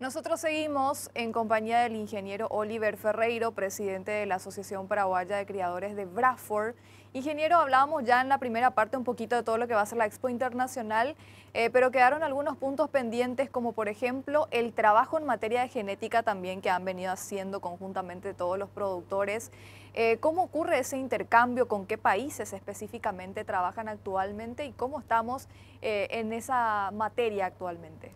Nosotros seguimos en compañía del ingeniero Oliver Ferreiro, presidente de la Asociación Paraguaya de Criadores de Bradford. Ingeniero, hablábamos ya en la primera parte un poquito de todo lo que va a ser la Expo Internacional, eh, pero quedaron algunos puntos pendientes, como por ejemplo el trabajo en materia de genética también que han venido haciendo conjuntamente todos los productores. Eh, ¿Cómo ocurre ese intercambio? ¿Con qué países específicamente trabajan actualmente? ¿Y cómo estamos eh, en esa materia actualmente?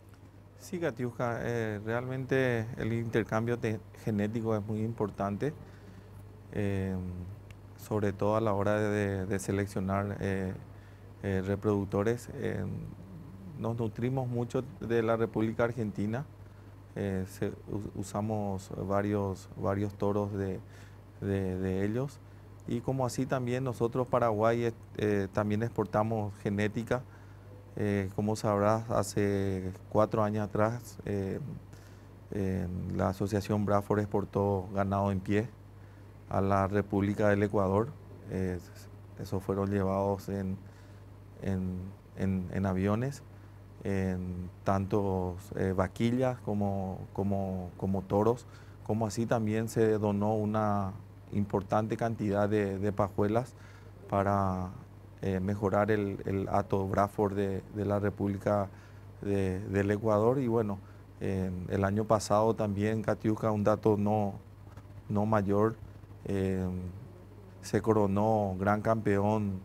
Sí, Katiuska, eh, realmente el intercambio genético es muy importante, em, sobre todo a la hora de, seleccionar eh, eh, reproductores. Em, nos nutrimos mucho de la República Argentina, usamos varios, toros de, de, ellos y como así también nosotros Paraguay también exportamos genética. Eh, como sabrás, hace cuatro años atrás eh, em, la Asociación Brafor exportó ganado en pie a la República del Ecuador. esos fueron llevados en, en, en, aviones, en tantos eh, vaquillas como, como, como, toros, como así también se donó una importante cantidad de pajuelas para eh, mejorar el, el, Ato Braford de, de la República de, del Ecuador. Y bueno, el año pasado también, Catiuca, un dato no, no mayor, eh, se coronó gran campeón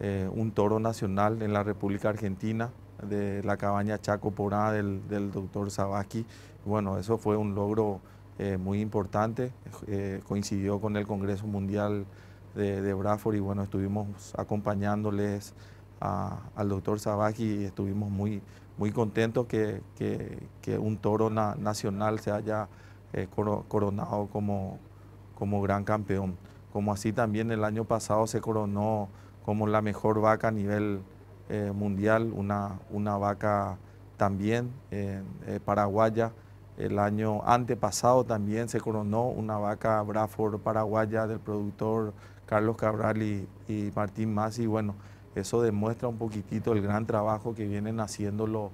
eh, un toro nacional en la República Argentina de la cabaña Chaco Porá del, del doctor Sabaki. Bueno, eso fue un logro muy importante, coincidió con el Congreso Mundial de, de y bueno, estuvimos acompañándoles al doctor Sabaki y estuvimos muy, muy contentos que, un toro nacional se haya eh, coronado como, gran campeón. Como así también el año pasado se coronó como la mejor vaca a nivel eh, mundial, una, vaca también eh, paraguaya. El año antepasado también se coronó una vaca Braford paraguaya del productor Carlos Cabral y, y Martín Masi. Bueno, eso demuestra un poquitito el gran trabajo que vienen haciendo los,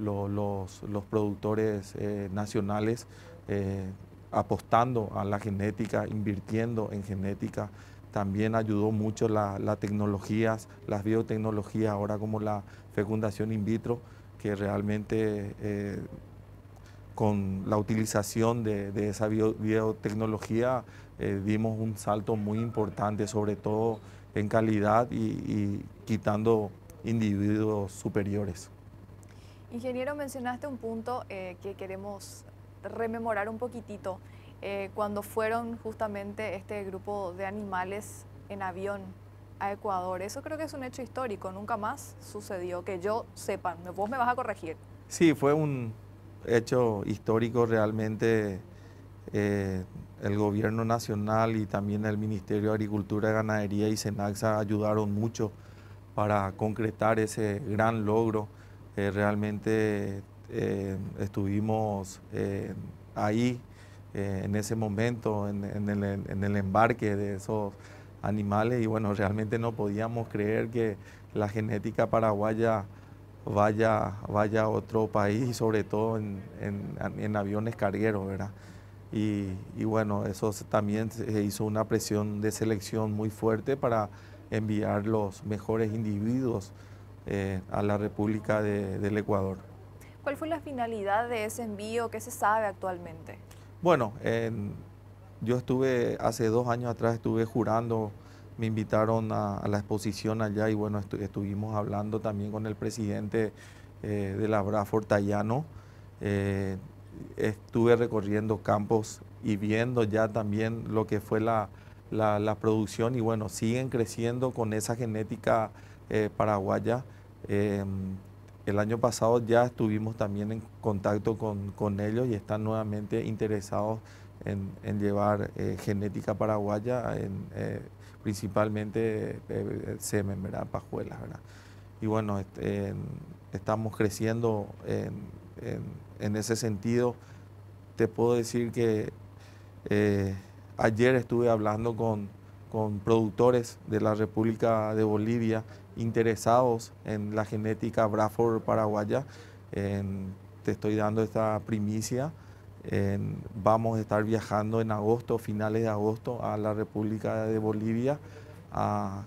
los, productores eh, nacionales, eh, apostando a la genética, invirtiendo en genética. También ayudó mucho las tecnologías, las biotecnologías, ahora como la fecundación in vitro, que realmente... Eh, con la utilización de, esa biotecnología eh, dimos un salto muy importante, sobre todo en calidad y, quitando individuos superiores. Ingeniero, mencionaste un punto eh, que queremos rememorar un poquitito, eh, cuando fueron justamente este grupo de animales en avión a Ecuador. Eso creo que es un hecho histórico, nunca más sucedió, que yo sepa, vos me vas a corregir. Sí, fue un, hecho histórico realmente eh, el gobierno nacional y también el Ministerio de Agricultura, Ganadería y Senaxa ayudaron mucho para concretar ese gran logro. Eh, realmente eh, estuvimos ahí en ese momento, en el embarque de esos animales y bueno, realmente no podíamos creer que la genética paraguaya vaya, vaya a otro país y sobre todo en, aviones cargueros, ¿verdad? Y, bueno, eso también se hizo una presión de selección muy fuerte para enviar los mejores individuos eh, a la República del Ecuador. ¿Cuál fue la finalidad de ese envío? ¿Qué se sabe actualmente? Bueno, yo estuve hace dos años atrás, estuve jurando me invitaron a, la exposición allá y bueno, estuvimos hablando también con el presidente eh, de la Braford, eh, estuve recorriendo campos y viendo ya también lo que fue la, producción y bueno, siguen creciendo con esa genética eh, paraguaya. el año pasado ya estuvimos también en contacto con, ellos y están nuevamente interesados en, en llevar genética paraguaya. En, principalmente semen, ¿verdad? Pajuelas, ¿verdad? Y bueno, estamos creciendo en, ese sentido. Te puedo decir que eh, ayer estuve hablando con, productores de la República de Bolivia interesados en la genética Braford paraguaya. te estoy dando esta primicia Em, vamos a estar viajando en agosto, finales de agosto, a la República de Bolivia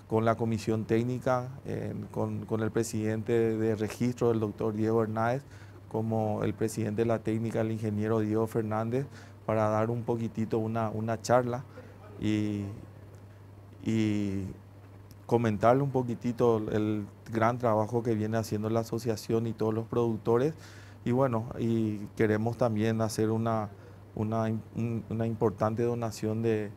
con la comisión técnica, em, con, el presidente de registro, el doctor Diego Hernández, como el presidente de la técnica, el ingeniero Diego Fernández, para dar un poquitito una, charla y comentarle un poquitito el gran trabajo que viene haciendo la asociación y todos los productores. Y bueno, y queremos también hacer una, una, importante donación de,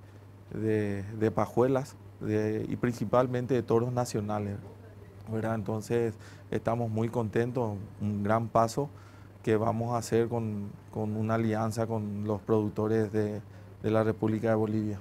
pajuelas y principalmente de toros nacionales. ¿verdad? Entonces estamos muy contentos, un gran paso que vamos a hacer con, una alianza con los productores de la República de Bolivia.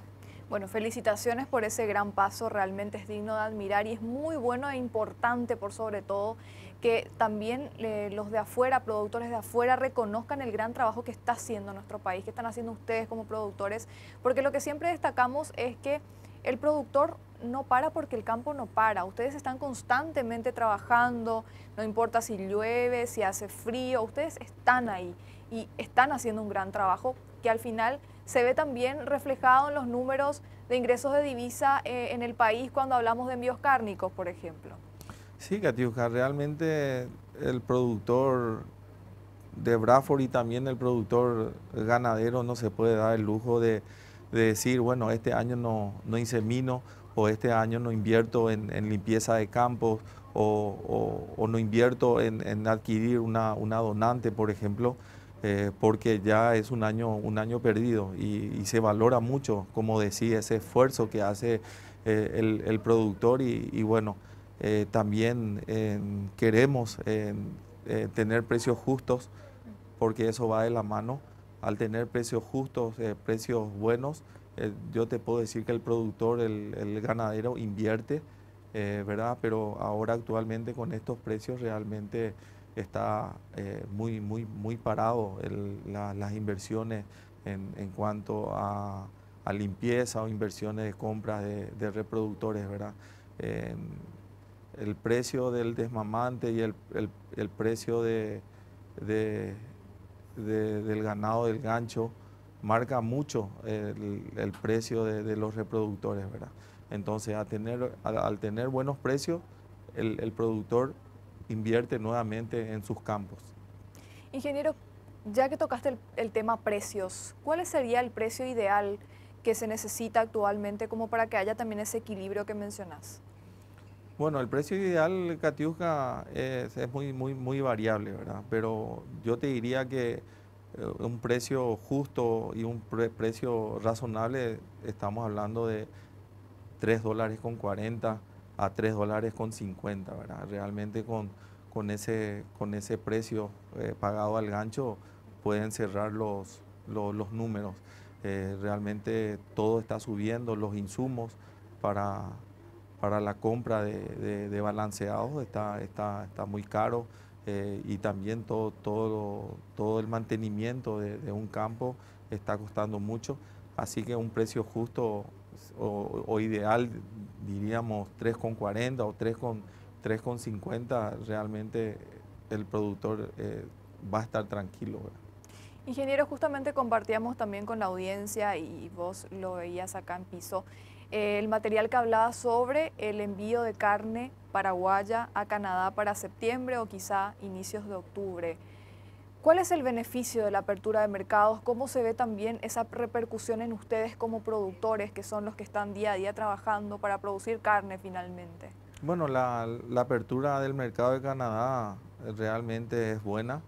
Bueno, felicitaciones por ese gran paso, realmente es digno de admirar y es muy bueno e importante por sobre todo que también eh, los de afuera, productores de afuera, reconozcan el gran trabajo que está haciendo nuestro país, que están haciendo ustedes como productores, porque lo que siempre destacamos es que el productor no para porque el campo no para. Ustedes están constantemente trabajando, no importa si llueve, si hace frío, ustedes están ahí y están haciendo un gran trabajo que al final se ve también reflejado en los números de ingresos de divisa eh, en el país cuando hablamos de envíos cárnicos, por ejemplo. Sí, Catiuca, realmente el productor de braford y también el productor ganadero no se puede dar el lujo de, decir, bueno, este año no, no insemino o este año no invierto en, limpieza de campos o, no invierto en, adquirir una donante, por ejemplo. Eh, porque ya es un año, un año perdido y, se valora mucho, como decía, ese esfuerzo que hace eh, el, productor y, bueno, eh, también queremos tener precios justos, porque eso va de la mano. Al tener precios justos, precios buenos, yo te puedo decir que el productor, el, el ganadero invierte, ¿verdad? Pero ahora actualmente con estos precios realmente está eh, muy, muy, muy parado las inversiones en, cuanto a, limpieza o inversiones de compras de, reproductores, ¿verdad? el precio del desmamante y el, precio de, del ganado del gancho marca mucho el, precio de, los reproductores, ¿verdad? Entonces, tener, al tener buenos precios, el productor invierte nuevamente en sus campos. Ingeniero, ya que tocaste el, tema precios, ¿cuál sería el precio ideal que se necesita actualmente como para que haya también ese equilibrio que mencionas? Bueno, el precio ideal, Katiuska, es, muy, muy, muy variable, ¿verdad? Pero yo te diría que eh, un precio justo y un precio razonable, estamos hablando de 3 dólares con 40, a 3 dólares con 50, ¿verdad? Realmente con, con, ese, con ese precio eh, pagado al gancho pueden cerrar los, los, números. Eh, realmente todo está subiendo, los insumos para, para la compra de, balanceados está, está, está muy caro eh, y también todo, todo, todo el mantenimiento de, un campo está costando mucho, así que un precio justo o ideal diríamos 3,40 o 3,50, realmente el productor eh, va a estar tranquilo. Ingeniero, justamente compartíamos también con la audiencia y vos lo veías acá en piso, eh, el material que hablaba sobre el envío de carne paraguaya a Canadá para septiembre o quizá inicios de octubre. ¿Cuál es el beneficio de la apertura de mercados? ¿Cómo se ve también esa repercusión en ustedes como productores, que son los que están día a día trabajando para producir carne finalmente? Bueno, la, apertura del mercado de Canadá realmente es buena,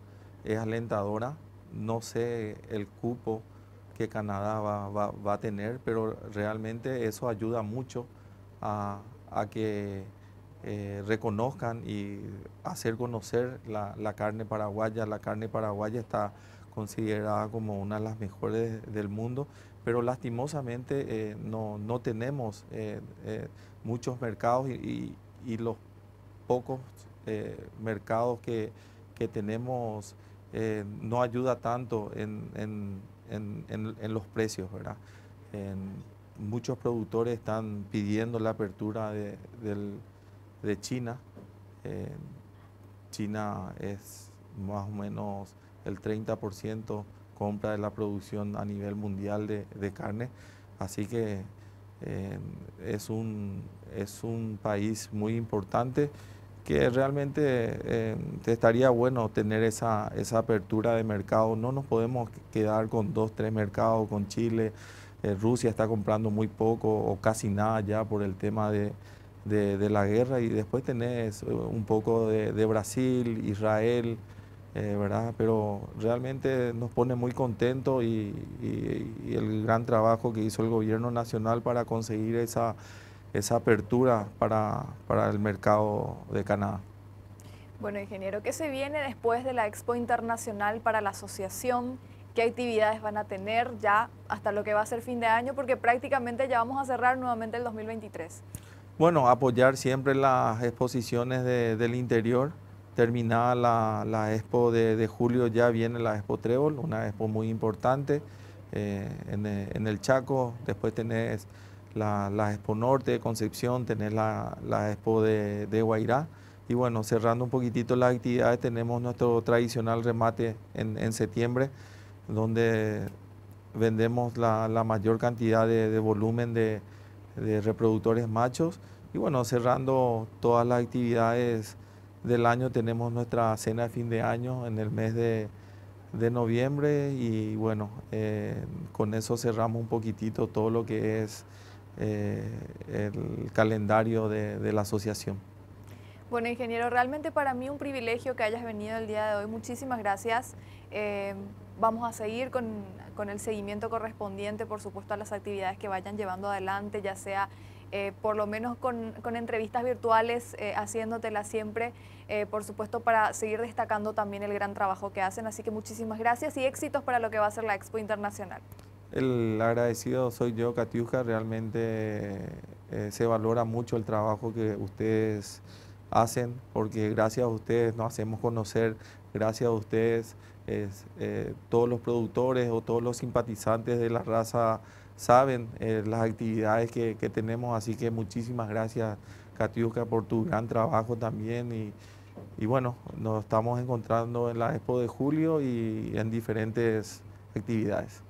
es alentadora. No sé el cupo que Canadá va, a tener, pero realmente eso ayuda mucho a que eh, reconozcan y hacer conocer la, carne paraguaya. La carne paraguaya está considerada como una de las mejores del mundo, pero lastimosamente eh, no, tenemos eh, muchos mercados y, los pocos mercados que, tenemos no ayuda tanto en, los precios, ¿verdad? muchos productores están pidiendo la apertura del de China. Eh, China es más o menos el 30% compra de la producción a nivel mundial de, carne, así que eh, es, un, es un país muy importante que realmente eh, estaría bueno tener esa, esa apertura de mercado. No nos podemos quedar con dos, tres mercados, con Chile. Rusia está comprando muy poco o casi nada ya por el tema de, de, la guerra y después tenés eh, un poco de, Brasil, Israel, eh, ¿verdad? Pero realmente nos pone muy contentos y, el gran trabajo que hizo el gobierno nacional para conseguir esa, esa apertura para, para el mercado de Canadá. Bueno, ingeniero, ¿qué se viene después de la Expo Internacional para la asociación? ¿Qué actividades van a tener ya hasta lo que va a ser fin de año? Porque prácticamente ya vamos a cerrar nuevamente el 2023. Bueno, apoyar siempre las exposiciones del interior. Terminada la, expo de, julio ya viene la expo Trebol, una expo muy importante eh, eh, en, el Chaco. Después tenés la, expo Norte de Concepción, tenés la, expo de, Guairá. Y bueno, cerrando un poquitito las actividades, tenemos nuestro tradicional remate en, en septiembre, donde vendemos la, mayor cantidad de volumen de de reproductores machos. Y bueno, cerrando todas las actividades del año, tenemos nuestra cena de fin de año en el mes de, noviembre y bueno, eh, con eso cerramos un poquitito todo lo que es eh, el calendario de, la asociación. Bueno, ingeniero, realmente para mí un privilegio que hayas venido el día de hoy. Muchísimas gracias. Eh, vamos a seguir con con el seguimiento correspondiente, por supuesto, a las actividades que vayan llevando adelante, ya sea eh, por lo menos con, entrevistas virtuales, eh, haciéndotelas haciéndotela siempre, eh, por supuesto, para seguir destacando también el gran trabajo que hacen. Así que muchísimas gracias y éxitos para lo que va a ser la Expo Internacional. El agradecido soy yo, Katiuska, realmente se valora mucho el trabajo que ustedes hacen, porque gracias a ustedes nos hacemos conocer, gracias a ustedes eh, todos los productores o todos los simpatizantes de la raza saben eh, las actividades que, tenemos, así que muchísimas gracias Catiuca por tu gran trabajo también y, y bueno, nos estamos encontrando en la Expo de Julio y en diferentes actividades.